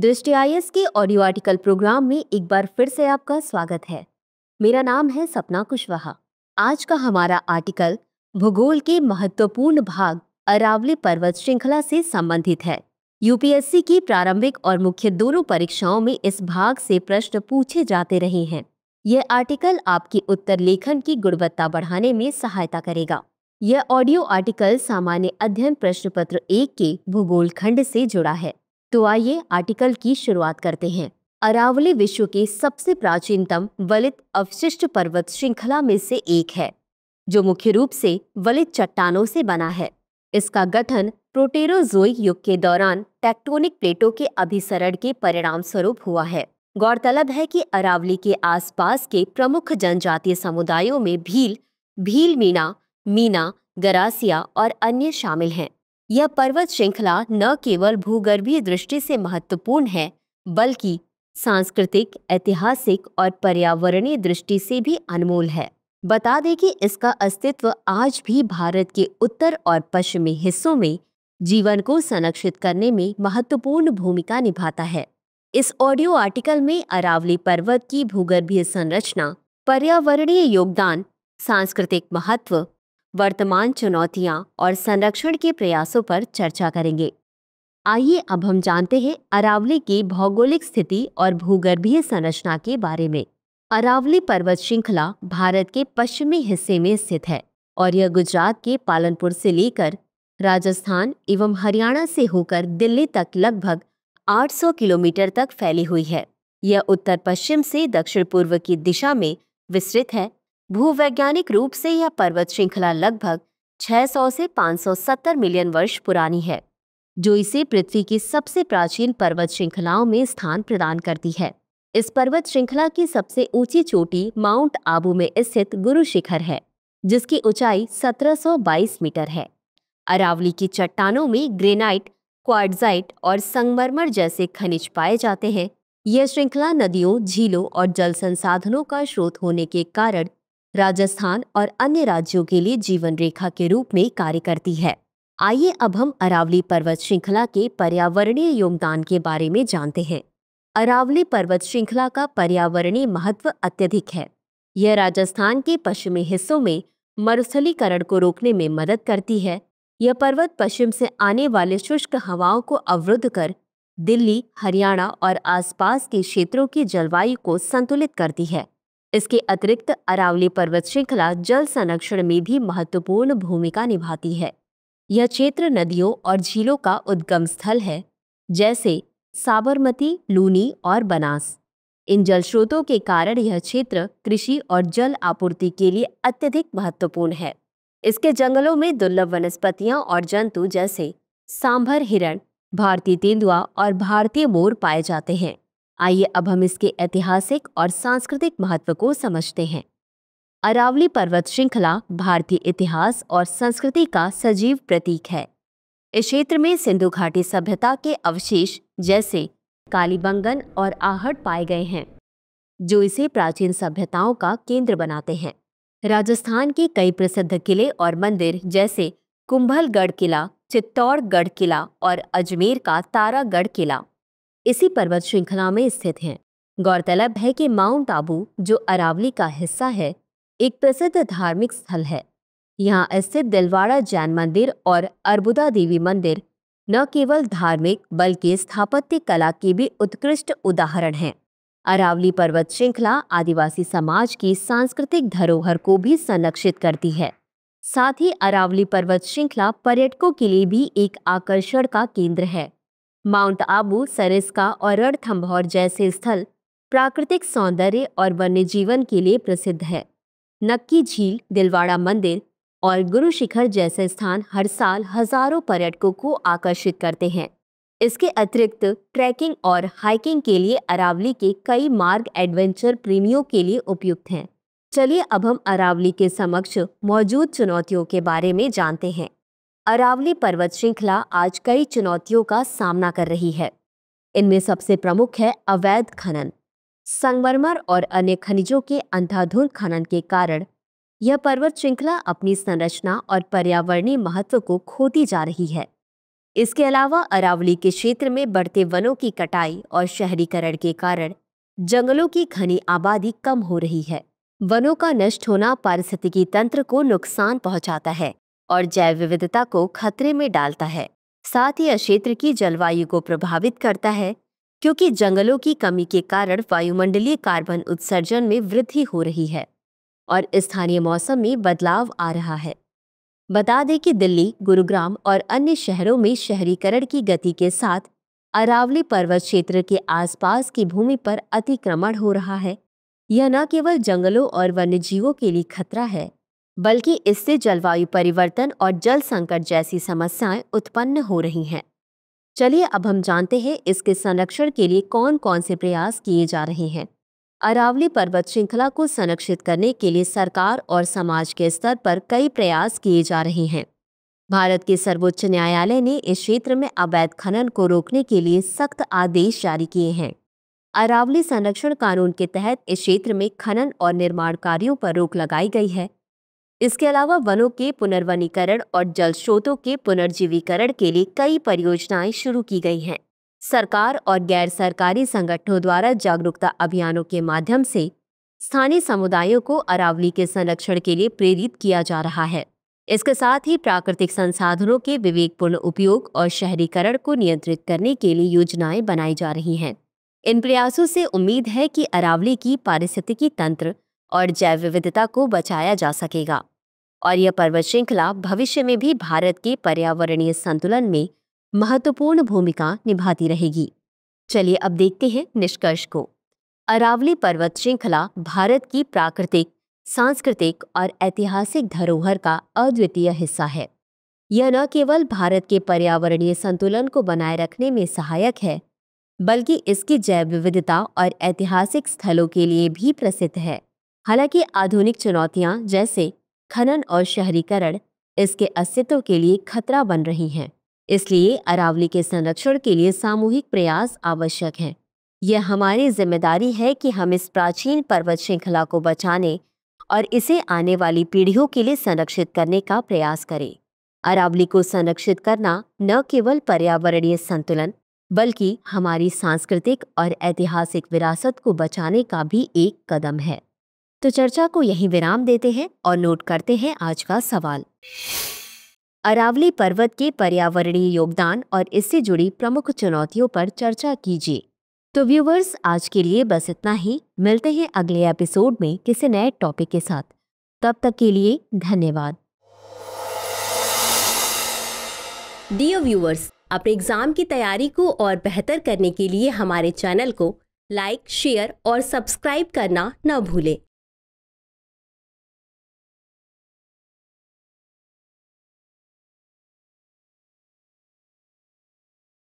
दृष्टि आई के audio article programme में एक बार फिर से आपका स्वागत है मेरा नाम है सपना कुशवाहा आज का हमारा आर्टिकल भूगोल के महत्वपूर्ण भाग अरावली पर्वत श्रृंखला से संबंधित है यूपीएससी की प्रारंभिक और मुख्य दोनों परीक्षाओं में इस भाग से प्रश्न पूछे जाते रहे हैं यह आर्टिकल आपकी उत्तर लेखन की गुणवत्ता बढ़ाने में सहायता करेगा यह ऑडियो आर्टिकल सामान्य अध्ययन प्रश्न पत्र एक के भूगोल खंड से जुड़ा है तो आइए आर्टिकल की शुरुआत करते हैं अरावली विश्व के सबसे प्राचीनतम वलित अवशिष्ट पर्वत श्रृंखला में से एक है जो मुख्य रूप से वलित चट्टानों से बना है इसका गठन प्रोटेरोजोई युग के दौरान टेक्टोनिक प्लेटों के अभिसरण के परिणाम स्वरूप हुआ है गौरतलब है कि अरावली के आसपास के प्रमुख जनजातीय समुदायों में भील भील मीना मीना गरासिया और अन्य शामिल हैं यह पर्वत श्रृंखला न केवल भूगर्भीय दृष्टि से महत्वपूर्ण है बल्कि सांस्कृतिक ऐतिहासिक और पर्यावरणीय दृष्टि से भी अनमोल है बता दें कि इसका अस्तित्व आज भी भारत के उत्तर और पश्चिमी हिस्सों में जीवन को संरक्षित करने में महत्वपूर्ण भूमिका निभाता है इस ऑडियो आर्टिकल में अरावली पर्वत की भूगर्भीय संरचना पर्यावरणीय योगदान सांस्कृतिक महत्व वर्तमान चुनौतियां और संरक्षण के प्रयासों पर चर्चा करेंगे आइए अब हम जानते हैं अरावली की भौगोलिक स्थिति और भूगर्भीय संरचना के बारे में अरावली पर्वत श्रृंखला भारत के पश्चिमी हिस्से में स्थित है और यह गुजरात के पालनपुर से लेकर राजस्थान एवं हरियाणा से होकर दिल्ली तक लगभग 800 किलोमीटर तक फैली हुई है यह उत्तर पश्चिम से दक्षिण पूर्व की दिशा में विस्तृत है भूवैज्ञानिक रूप से यह पर्वत श्रृंखला लगभग 600 से 570 मिलियन वर्ष पुरानी है जो इसे पृथ्वी की सबसे प्राचीन पर्वत श्रृंखलाओं में स्थान प्रदान करती है इस पर्वत श्रृंखला की सबसे ऊंची चोटी माउंट आबू में स्थित गुरु शिखर है जिसकी ऊंचाई 1722 मीटर है अरावली की चट्टानों में ग्रेनाइट क्वार्टजाइट और संगमरमर जैसे खनिज पाए जाते हैं यह श्रृंखला नदियों झीलों और जल संसाधनों का स्रोत होने के कारण राजस्थान और अन्य राज्यों के लिए जीवन रेखा के रूप में कार्य करती है आइए अब हम अरावली पर्वत श्रृंखला के पर्यावरणीय योगदान के बारे में जानते हैं अरावली पर्वत श्रृंखला का पर्यावरणीय महत्व अत्यधिक है यह राजस्थान के पश्चिमी हिस्सों में मरुस्थलीकरण को रोकने में मदद करती है यह पर्वत पश्चिम से आने वाले शुष्क हवाओं को अवरुद्ध कर दिल्ली हरियाणा और आसपास के क्षेत्रों की जलवायु को संतुलित करती है इसके अतिरिक्त अरावली पर्वत श्रृंखला जल संरक्षण में भी महत्वपूर्ण भूमिका निभाती है यह क्षेत्र नदियों और झीलों का उद्गम स्थल है जैसे साबरमती लूनी और बनास इन जल स्रोतों के कारण यह क्षेत्र कृषि और जल आपूर्ति के लिए अत्यधिक महत्वपूर्ण है इसके जंगलों में दुर्लभ वनस्पतियां और जंतु जैसे सांभर हिरण भारतीय तेंदुआ और भारतीय मोर पाए जाते हैं आइए अब हम इसके ऐतिहासिक और सांस्कृतिक महत्व को समझते हैं अरावली पर्वत श्रृंखला भारतीय इतिहास और संस्कृति का सजीव प्रतीक है इस क्षेत्र में सिंधु घाटी सभ्यता के अवशेष जैसे कालीबंगन और आहट पाए गए हैं जो इसे प्राचीन सभ्यताओं का केंद्र बनाते हैं राजस्थान के कई प्रसिद्ध किले और मंदिर जैसे कुंभलगढ़ किला चित्तौड़गढ़ किला और अजमेर का तारागढ़ किला इसी पर्वत श्रृंखला में स्थित हैं गौरतलब है कि माउंट आबू जो अरावली का हिस्सा है एक प्रसिद्ध धार्मिक स्थल है यहाँ स्थित दिलवाड़ा जैन मंदिर और अर्बुदा देवी मंदिर न केवल धार्मिक बल्कि स्थापत्य कला के भी उत्कृष्ट उदाहरण हैं अरावली पर्वत श्रृंखला आदिवासी समाज की सांस्कृतिक धरोहर को भी संरक्षित करती है साथ ही अरावली पर्वत श्रृंखला पर्यटकों के लिए भी एक आकर्षण का केंद्र है माउंट आबू सरिस्का और रणथम्भौर जैसे स्थल प्राकृतिक सौंदर्य और वन्य जीवन के लिए प्रसिद्ध है नक्की झील दिलवाड़ा मंदिर और गुरु शिखर जैसे स्थान हर साल हजारों पर्यटकों को आकर्षित करते हैं इसके अतिरिक्त ट्रैकिंग और हाइकिंग के लिए अरावली के कई मार्ग एडवेंचर प्रेमियों के लिए उपयुक्त हैं चलिए अब हम अरावली के समक्ष मौजूद चुनौतियों के बारे में जानते हैं अरावली पर्वत श्रृंखला आज कई चुनौतियों का सामना कर रही है इनमें सबसे प्रमुख है अवैध खनन संगमरमर और अन्य खनिजों के अंधाधुंध खनन के कारण यह पर्वत श्रृंखला अपनी संरचना और पर्यावरणीय महत्व को खोती जा रही है इसके अलावा अरावली के क्षेत्र में बढ़ते वनों की कटाई और शहरीकरण के कारण जंगलों की घनी आबादी कम हो रही है वनों का नष्ट होना पारिस्थितिकी तंत्र को नुकसान पहुंचाता है और जैव विविधता को खतरे में डालता है साथ ही क्षेत्र की जलवायु को प्रभावित करता है क्योंकि जंगलों की कमी के कारण वायुमंडलीय कार्बन उत्सर्जन में वृद्धि हो रही है और स्थानीय मौसम में बदलाव आ रहा है बता दें कि दिल्ली गुरुग्राम और अन्य शहरों में शहरीकरण की गति के साथ अरावली पर्वत क्षेत्र के आसपास की भूमि पर अतिक्रमण हो रहा है यह न केवल जंगलों और वन्यजीवों के लिए खतरा है बल्कि इससे जलवायु परिवर्तन और जल संकट जैसी समस्याएं उत्पन्न हो रही हैं चलिए अब हम जानते हैं इसके संरक्षण के लिए कौन कौन से प्रयास किए जा रहे हैं अरावली पर्वत श्रृंखला को संरक्षित करने के लिए सरकार और समाज के स्तर पर कई प्रयास किए जा रहे हैं भारत के सर्वोच्च न्यायालय ने इस क्षेत्र में अवैध खनन को रोकने के लिए सख्त आदेश जारी किए हैं अरावली संरक्षण कानून के तहत इस क्षेत्र में खनन और निर्माण कार्यों पर रोक लगाई गई है इसके अलावा वनों के पुनर्वनीकरण और जल स्रोतों के पुनर्जीवीकरण के लिए कई परियोजनाएं शुरू की गई हैं सरकार और गैर सरकारी संगठनों द्वारा जागरूकता अभियानों के माध्यम से स्थानीय समुदायों को अरावली के संरक्षण के लिए प्रेरित किया जा रहा है इसके साथ ही प्राकृतिक संसाधनों के विवेकपूर्ण उपयोग और शहरीकरण को नियंत्रित करने के लिए योजनाएं बनाई जा रही हैं इन प्रयासों से उम्मीद है कि अरावली की पारिस्थितिकी तंत्र और जैव विविधता को बचाया जा सकेगा और यह पर्वत श्रृंखला भविष्य में भी भारत के पर्यावरणीय संतुलन में महत्वपूर्ण भूमिका निभाती रहेगी चलिए अब देखते हैं निष्कर्ष को अरावली पर्वत श्रृंखला भारत की प्राकृतिक सांस्कृतिक और ऐतिहासिक धरोहर का अद्वितीय हिस्सा है यह न केवल भारत के पर्यावरणीय संतुलन को बनाए रखने में सहायक है बल्कि इसकी जैव विविधता और ऐतिहासिक स्थलों के लिए भी प्रसिद्ध है हालांकि आधुनिक चुनौतियां जैसे खनन और शहरीकरण इसके अस्तित्व के लिए खतरा बन रही हैं इसलिए अरावली के संरक्षण के लिए सामूहिक प्रयास आवश्यक हैं यह हमारी जिम्मेदारी है कि हम इस प्राचीन पर्वत श्रृंखला को बचाने और इसे आने वाली पीढ़ियों के लिए संरक्षित करने का प्रयास करें अरावली को संरक्षित करना न केवल पर्यावरणीय संतुलन बल्कि हमारी सांस्कृतिक और ऐतिहासिक विरासत को बचाने का भी एक कदम है तो चर्चा को यहीं विराम देते हैं और नोट करते हैं आज का सवाल अरावली पर्वत के पर्यावरणीय योगदान और इससे जुड़ी प्रमुख चुनौतियों पर चर्चा कीजिए तो व्यूवर्स आज के लिए बस इतना ही मिलते हैं अगले एपिसोड में किसी नए टॉपिक के साथ तब तक के लिए धन्यवाद डियर व्यूवर्स अपने एग्जाम की तैयारी को और बेहतर करने के लिए हमारे चैनल को लाइक शेयर और सब्सक्राइब करना न भूलें